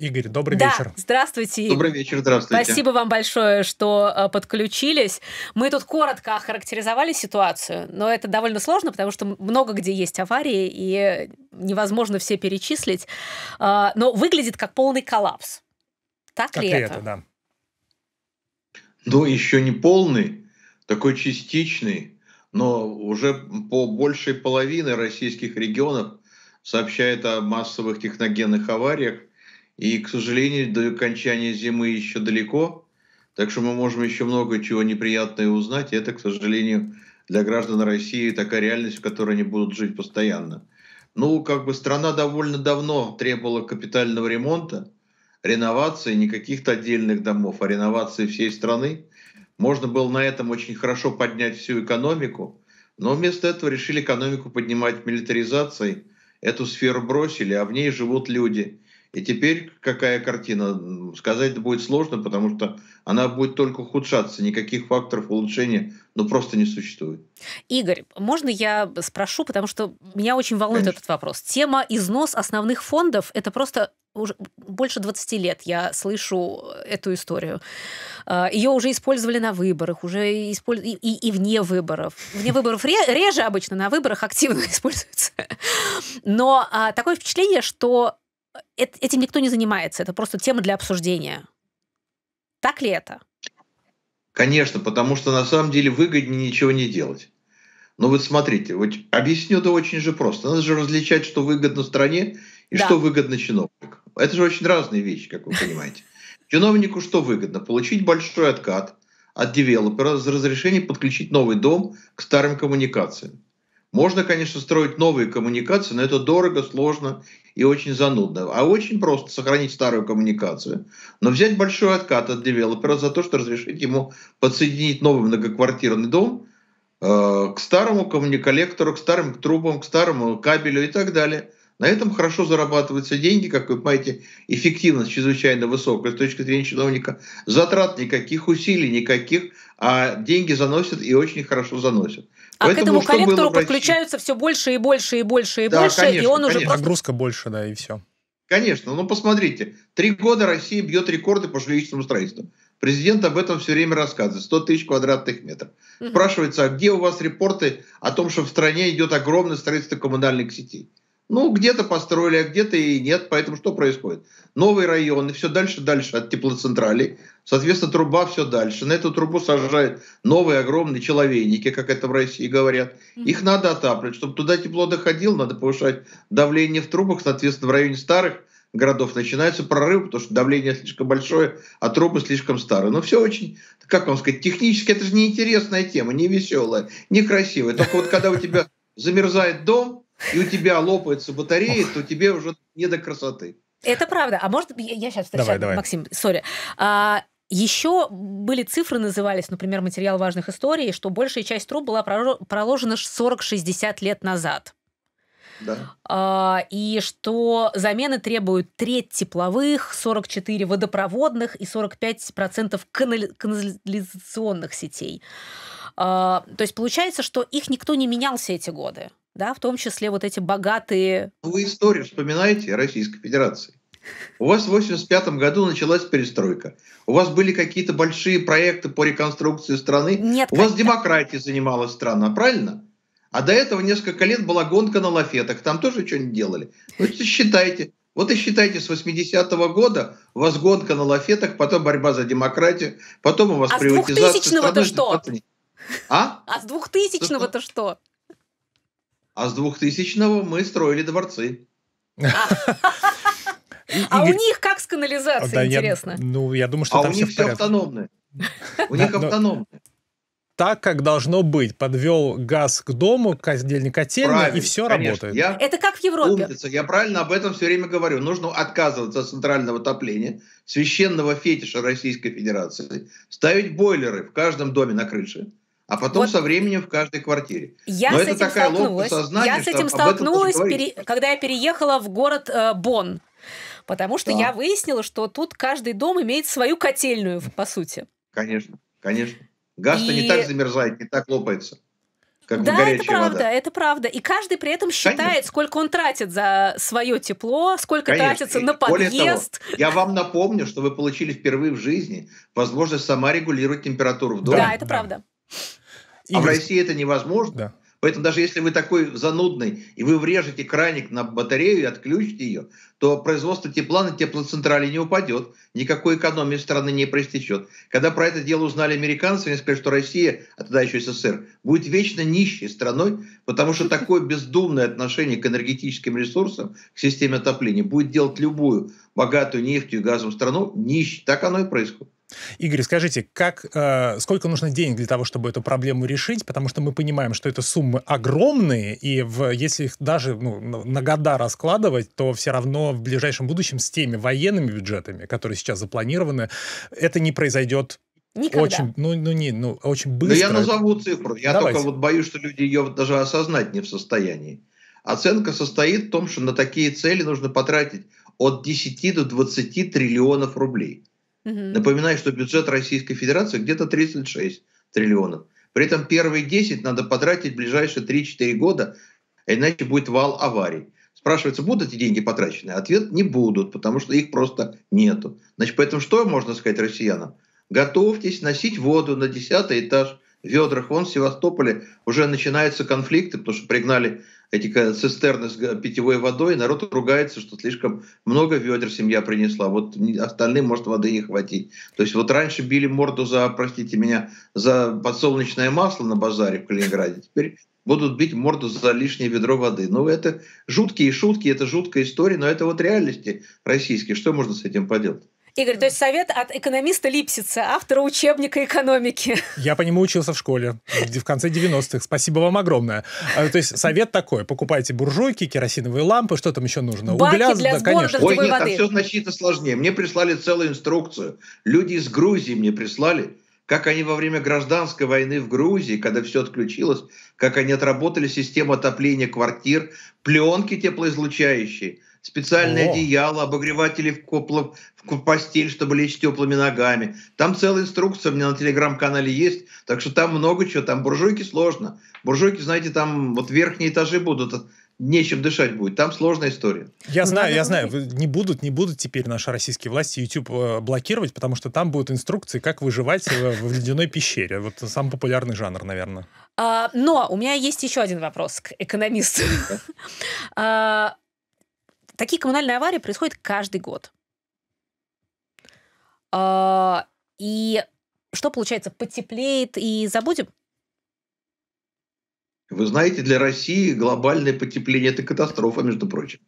Игорь, добрый да, вечер. Здравствуйте. Добрый вечер, здравствуйте. Спасибо вам большое, что э, подключились. Мы тут коротко охарактеризовали ситуацию, но это довольно сложно, потому что много где есть аварии, и невозможно все перечислить. Э, но выглядит как полный коллапс. Так, так ли, ли это? это да. Ну, еще не полный, такой частичный, но уже по большей половины российских регионов сообщает о массовых техногенных авариях, и, к сожалению, до окончания зимы еще далеко, так что мы можем еще много чего неприятного узнать. И это, к сожалению, для граждан России такая реальность, в которой они будут жить постоянно. Ну, как бы страна довольно давно требовала капитального ремонта, реновации не каких-то отдельных домов, а реновации всей страны. Можно было на этом очень хорошо поднять всю экономику, но вместо этого решили экономику поднимать милитаризацией, эту сферу бросили, а в ней живут люди – и теперь какая картина? Сказать будет сложно, потому что она будет только ухудшаться. Никаких факторов улучшения ну, просто не существует. Игорь, можно я спрошу, потому что меня очень волнует Конечно. этот вопрос. Тема износ основных фондов – это просто уже больше 20 лет я слышу эту историю. А, Ее уже использовали на выборах, уже использ... и, и, и вне выборов. Вне выборов реже обычно, на выборах активно используется. Но а, такое впечатление, что этим никто не занимается, это просто тема для обсуждения. Так ли это? Конечно, потому что на самом деле выгоднее ничего не делать. Но вот смотрите, вот объясню это очень же просто. Надо же различать, что выгодно стране и да. что выгодно чиновнику. Это же очень разные вещи, как вы понимаете. Чиновнику что выгодно? Получить большой откат от девелопера за разрешение подключить новый дом к старым коммуникациям. Можно, конечно, строить новые коммуникации, но это дорого, сложно и очень занудно. А очень просто сохранить старую коммуникацию, но взять большой откат от девелопера за то, что разрешить ему подсоединить новый многоквартирный дом э, к старому коммуниколлектору, к старым трубам, к старому кабелю и так далее. На этом хорошо зарабатываются деньги, как вы понимаете, эффективность чрезвычайно высокая с точки зрения чиновника. Затрат никаких, усилий никаких, а деньги заносят и очень хорошо заносят. А Поэтому, к этому коллектору подключаются все больше и больше и больше и да, больше, конечно, и он конечно. уже просто... Нагрузка больше, да, и все. Конечно, но ну, посмотрите, три года Россия бьет рекорды по жилищному строительству. Президент об этом все время рассказывает. 100 тысяч квадратных метров. Угу. Спрашивается, а где у вас репорты о том, что в стране идет огромное строительство коммунальных сетей? Ну, где-то построили, а где-то и нет. Поэтому что происходит? Новые районы, все дальше-дальше от теплоцентралей, Соответственно, труба все дальше. На эту трубу сажают новые огромные человейники, как это в России говорят. Их надо отапливать. Чтобы туда тепло доходило, надо повышать давление в трубах. Соответственно, в районе старых городов начинаются прорывы, потому что давление слишком большое, а трубы слишком старые. Но ну, все очень, как вам сказать, технически это же неинтересная тема, не веселая, некрасивая. Только вот когда у тебя замерзает дом, и у тебя лопаются батареи, то тебе уже не до красоты. Это правда. А может, я, сейчас встречаю, давай, давай. Максим, сори. А, еще были цифры, назывались, например, материал важных историй, что большая часть труб была проложена 40-60 лет назад. Да. А, и что замены требуют треть тепловых, 44 водопроводных и 45% канализационных сетей. А, то есть получается, что их никто не менял все эти годы, да, в том числе вот эти богатые... Вы историю вспоминаете Российской Федерации. У вас в 1985 году началась перестройка. У вас были какие-то большие проекты по реконструкции страны. Нет, У вас демократия занималась страна, правильно? А до этого несколько лет была гонка на лафетах. Там тоже что-нибудь делали. Ну, считайте. Вот и считайте, с 80-го года у вас гонка на лафетах, потом борьба за демократию, потом у вас а приватизация. с 2000-го-то что? А? А с 2000-го-то что? А с 2000-го мы строили дворцы. А. А у них как с канализацией, интересно? Ну, я думаю, что а там все в порядке. А у них все автономное. У них автономное так, как должно быть. Подвел газ к дому, коздельник котельный, Правильно, и все работает. Я это как в Европе. Умница. Я правильно об этом все время говорю. Нужно отказываться от центрального отопления священного фетиша Российской Федерации, ставить бойлеры в каждом доме на крыше, а потом вот. со временем в каждой квартире. Я Но с это этим такая столкнулась. я с этим столкнулась, пере... когда я переехала в город э, Бонн. Потому что да. я выяснила, что тут каждый дом имеет свою котельную, по сути. Конечно, конечно. Газ-то и... не так замерзает, не так лопается. Как да, это правда, вода. это правда. И каждый при этом считает, Конечно. сколько он тратит за свое тепло, сколько Конечно. тратится и на подъезд. Того, я вам напомню, что вы получили впервые в жизни возможность сама регулировать температуру в доме. Да, это да. правда. А Игорь... в России это невозможно. Да. Поэтому даже если вы такой занудный, и вы врежете краник на батарею и отключите ее, то производство тепла на теплоцентрале не упадет, никакой экономии страны не проистечет. Когда про это дело узнали американцы, они сказали, что Россия, а тогда еще СССР, будет вечно нищей страной, потому что такое бездумное отношение к энергетическим ресурсам, к системе отопления будет делать любую богатую нефтью и газом страну нищей. Так оно и происходит. Игорь, скажите, как, э, сколько нужно денег для того, чтобы эту проблему решить? Потому что мы понимаем, что это суммы огромные, и в, если их даже ну, на года раскладывать, то все равно в ближайшем будущем с теми военными бюджетами, которые сейчас запланированы, это не произойдет Никогда. Очень, ну, ну не, ну очень быстро. Да я назову цифру. Я Давайте. только вот боюсь, что люди ее даже осознать не в состоянии. Оценка состоит в том, что на такие цели нужно потратить от 10 до 20 триллионов рублей. Угу. Напоминаю, что бюджет Российской Федерации где-то 36 триллионов. При этом первые 10 надо потратить в ближайшие 3-4 года, иначе будет вал аварий. Спрашивается, будут эти деньги потрачены? Ответ – не будут, потому что их просто нету. Значит, поэтому что можно сказать россиянам? Готовьтесь носить воду на 10 этаж – ведрах. Вон в Севастополе уже начинаются конфликты, потому что пригнали эти цистерны с питьевой водой, народ ругается, что слишком много ведер семья принесла, вот остальным может воды не хватить. То есть вот раньше били морду за, простите меня, за подсолнечное масло на базаре в Калининграде, теперь будут бить морду за лишнее ведро воды. Ну это жуткие шутки, это жуткая история, но это вот реальности российские, что можно с этим поделать? Игорь, то есть совет от экономиста Липсица, автора учебника экономики. Я по нему учился в школе в конце 90-х. Спасибо вам огромное. А, то есть совет такой. Покупайте буржуйки, керосиновые лампы, что там еще нужно? Баки Угля, для да, сбора конечно. Ой, нет, воды. там все значительно сложнее. Мне прислали целую инструкцию. Люди из Грузии мне прислали, как они во время гражданской войны в Грузии, когда все отключилось, как они отработали систему отопления квартир, пленки теплоизлучающие – специальное О. одеяло, обогреватели в, коплов, в постель, чтобы лечь теплыми ногами. Там целая инструкция у меня на телеграм-канале есть, так что там много чего, там буржуйки сложно. Буржуйки, знаете, там вот верхние этажи будут нечем дышать будет. Там сложная история. Я знаю, я знаю. Не будут, не будут теперь наши российские власти YouTube э, блокировать, потому что там будут инструкции, как выживать э, в ледяной пещере. Вот самый популярный жанр, наверное. А, но у меня есть еще один вопрос к экономисту. Такие коммунальные аварии происходят каждый год. А, и что получается, потеплеет и забудем? Вы знаете, для России глобальное потепление – это катастрофа, между прочим.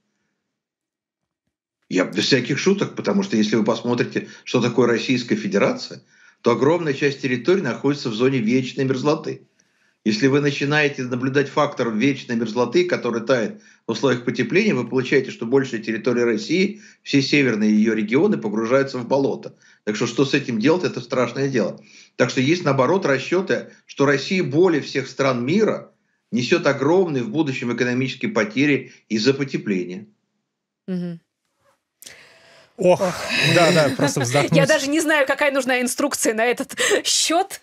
Я без всяких шуток, потому что если вы посмотрите, что такое Российская Федерация, то огромная часть территории находится в зоне вечной мерзлоты. Если вы начинаете наблюдать фактор вечной мерзлоты, который тает в условиях потепления, вы получаете, что большая территория России, все северные ее регионы погружаются в болото. Так что что с этим делать, это страшное дело. Так что есть, наоборот, расчеты, что Россия более всех стран мира несет огромные в будущем экономические потери из-за потепления. Угу. Ох, да, да, просто вздохнуть. Я даже не знаю, какая нужна инструкция на этот счет.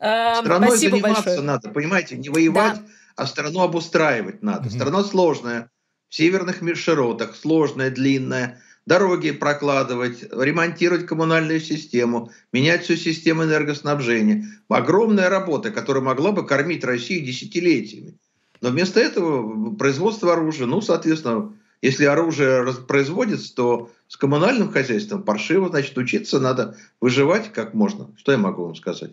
Э, Страной Спасибо заниматься большое. надо, понимаете, не воевать, да. а страну обустраивать надо. Угу. Страна сложная, в северных широтах, сложная, длинная. Дороги прокладывать, ремонтировать коммунальную систему, менять всю систему энергоснабжения. Огромная работа, которая могла бы кормить Россию десятилетиями. Но вместо этого производство оружия, ну, соответственно, если оружие производится, то с коммунальным хозяйством паршиво, значит, учиться надо выживать как можно. Что я могу вам сказать?